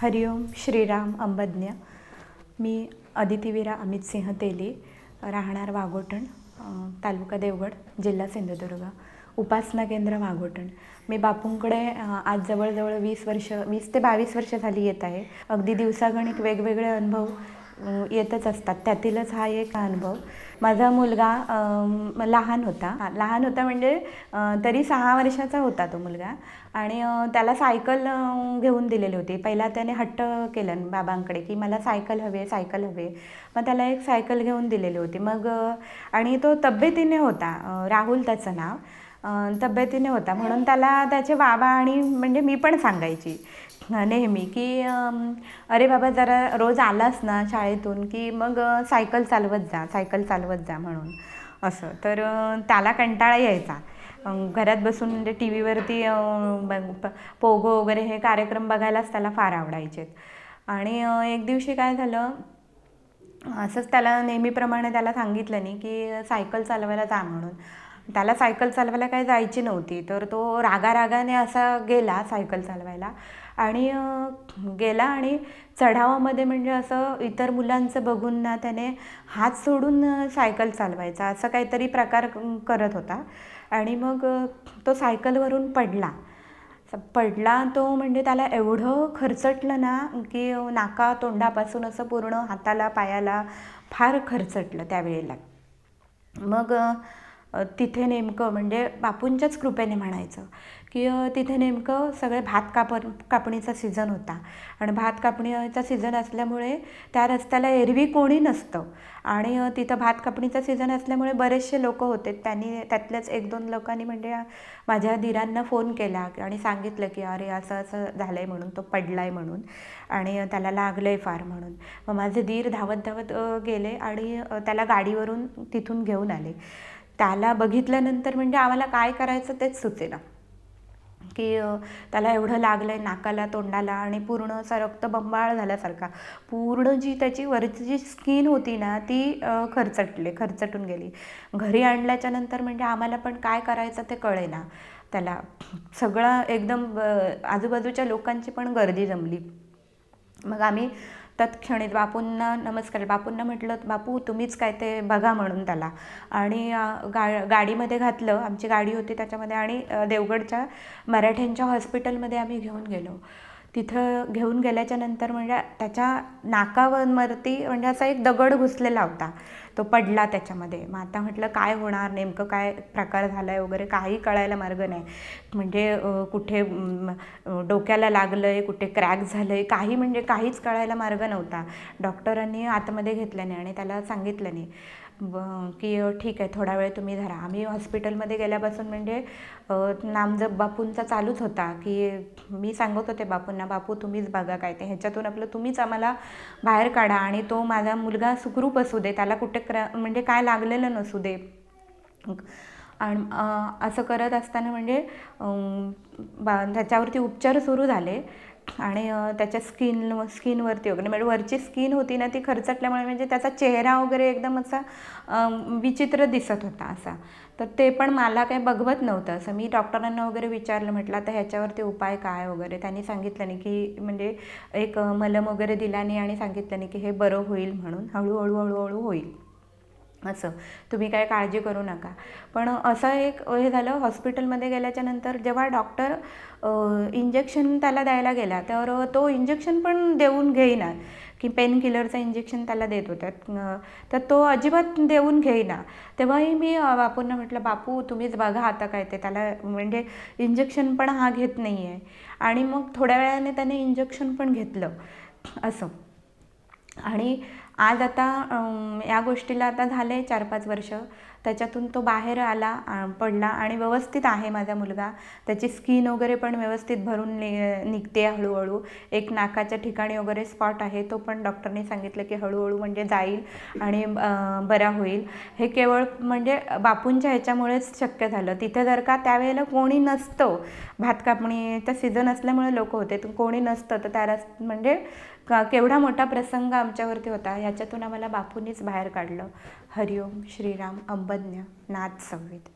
हरिओम श्रीराम अंबज्ञ मी अदितीवीरा अमित सिंह तेली राहणार वाघोटण तालुका देवगड जिल्हा सिंधुदुर्ग उपासना केंद्र वाघोटण मी बापूंकडे आज जवळजवळ वीस वर्ष वीस ते बावीस वर्ष झाली येत आहे अगदी दिवसागणिक वेगवेगळे अनुभव येतच असतात त्यातीलच हा एक अनुभव माझा मुलगा लहान होता लहान होता म्हणजे तरी सहा वर्षाचा होता तो मुलगा आणि त्याला सायकल घेऊन दिलेली होती पहिला त्याने हट्ट केलं बाबांकडे की मला सायकल हवे आहे सायकल हवे मग त्याला एक सायकल घेऊन दिलेली होती मग आणि तो तब्येतीने होता राहुल त्याचं नाव तब्येतीने होता म्हणून त्याला त्याचे बाबा आणि म्हणजे मी पण सांगायची नेहमी की अरे बाबा जरा रोज आलास ना शाळेतून की मग सायकल चालवत जा सायकल चालवत जा म्हणून असं तर त्याला कंटाळा यायचा घरात बसून म्हणजे टी व्हीवरती पोगो वगैरे हे कार्यक्रम बघायलाच त्याला फार आवडायचे आणि एक दिवशी काय झालं असंच त्याला नेहमीप्रमाणे त्याला सांगितलं नाही की सायकल चालवायला जा म्हणून त्याला सायकल चालवायला काही जायची नव्हती तर तो रागारागाने असा गेला सायकल चालवायला आणि गेला आणि चढावामध्ये म्हणजे असं इतर मुलांचं बघून ना त्याने हात सोडून सायकल चालवायचा असं काहीतरी प्रकार करत होता आणि मग तो सायकलवरून पडला पडला तो म्हणजे त्याला एवढं खरचटलं ना की नाका तोंडापासून असं पूर्ण हाताला पायाला फार खरचटलं त्यावेळेला मग तिथे नेमकं म्हणजे बापूंच्याच कृपेने म्हणायचं की तिथे नेमकं सगळे भात काप कापणीचा सीझन होता आणि भात कापणीचा सीझन असल्यामुळे त्या रस्त्याला एरवी कोणी नसतं आणि तिथं भात कापणीचा सीझन असल्यामुळे बरेचसे लोक होते त्यांनी त्यातल्याच एक दोन लोकांनी म्हणजे माझ्या धीरांना फोन केला आणि सांगितलं की अरे असं असं झालं आहे म्हणून तो पडला आहे म्हणून आणि त्याला लागलं आहे फार म्हणून मग माझे धीर धावत धावत गेले आणि त्याला गाडीवरून तिथून घेऊन आले त्याला बघितल्यानंतर म्हणजे आम्हाला काय करायचं तेच सुचेना की त्याला एवढं लागलं आहे नाकाला तोंडाला आणि पूर्ण असा रक्त बंबाळ झाल्यासारखा पूर्ण जी त्याची वरची जी स्किन होती ना ती खरचटले खरचटून गेली घरी आणल्याच्या नंतर म्हणजे आम्हाला पण काय करायचं ते कळेना त्याला सगळं एकदम आजूबाजूच्या लोकांची पण गर्दी जमली मग आम्ही तत्क्षणी बापूंना नमस्कार बापूंना म्हटलं बापू तुम्हीच काय ते बघा म्हणून त्याला आणि गा गाडीमध्ये घातलं आमची गाडी होती त्याच्यामध्ये आणि देवगडच्या मराठ्यांच्या हॉस्पिटलमध्ये आम्ही घेऊन गेलो तिथं घेऊन गेल्याच्या नंतर म्हणजे त्याच्या नाकावरती म्हणजे असा एक दगड घुसलेला होता तो पडला त्याच्यामध्ये मग आता म्हटलं काय होणार नेमकं काय प्रकार झाला आहे वगैरे काही कळायला मार्ग नाही म्हणजे कुठे डोक्याला लागलं आहे कुठे क्रॅक झालं आहे काही म्हणजे काहीच कळायला मार्ग नव्हता डॉक्टरांनी आतमध्ये घेतल्याने नाही आणि त्याला सांगितलं नाही की ठीक आहे थोडा वेळ तुम्ही धरा आम्ही हॉस्पिटलमध्ये गेल्यापासून म्हणजे नामजप बापूंचा चालूच होता की मी सांगत होते बापूंना बापू तुम्हीच बघा काय ते ह्याच्यातून आपलं तुम्हीच आम्हाला बाहेर काढा आणि तो माझा मुलगा सुखरूप असू दे त्याला कुठे क्र म्हणजे काय लागलेलं नसू दे आणि असं करत असताना म्हणजे बा त्याच्यावरती उपचार सुरू झाले आणि त्याच्या स्किन स्किनवरती वगैरे म्हणजे वरची स्किन होती ना ती खरचटल्यामुळे म्हणजे त्याचा चेहरा वगैरे एकदम असा विचित्र दिसत होता असा तर ते पण मला काही बघवत नव्हतं असं मी डॉक्टरांना वगैरे विचारलं म्हटलं आता ह्याच्यावरती उपाय काय वगैरे त्यांनी सांगितलं नाही की म्हणजे एक मलम वगैरे दिल्याने आणि सांगितलं नाही की हे बरं होईल म्हणून हळूहळू हळूहळू होईल असं तुम्ही काय काळजी करू नका पण असं एक हे झालं हॉस्पिटलमध्ये गेल्याच्यानंतर जेव्हा डॉक्टर इंजेक्शन त्याला द्यायला गेला तर तो इंजेक्शन पण देऊन घेईना की पेन किलरचं इंजेक्शन त्याला देत होत्या तर तो अजिबात देऊन घेईना तेव्हाही मी बापूंना म्हटलं बापू तुम्हीच बघा आता काय ते त्याला म्हणजे इंजेक्शन पण हा घेत नाही आहे आणि मग थोड्या वेळाने त्याने इंजेक्शन पण घेतलं असं आणि आज आता या गोष्टीला आता झालं आहे चार पाच वर्ष त्याच्यातून तो बाहेर आला पडला आणि व्यवस्थित आहे माझा मुलगा त्याची स्किन वगैरे पण व्यवस्थित भरून नि निघते हळूहळू एक नाकाच्या ठिकाणी वगैरे स्पॉट आहे तो पण डॉक्टरने सांगितलं की हळूहळू म्हणजे जाईल आणि बरा होईल हे केवळ म्हणजे बापूंच्या ह्याच्यामुळेच शक्य झालं तिथे जर का त्यावेळेला कोणी नसतं भात कापणीचा सीझन असल्यामुळे लोक होते कोणी नसतं तर त्या म्हणजे केवढा मोठा प्रसंग आमच्यावरती होता ह्याच्यातून आम्हाला बापूंनीच बाहेर काढलं हरिओम श्रीराम अंबज्ञ नाथ संवेद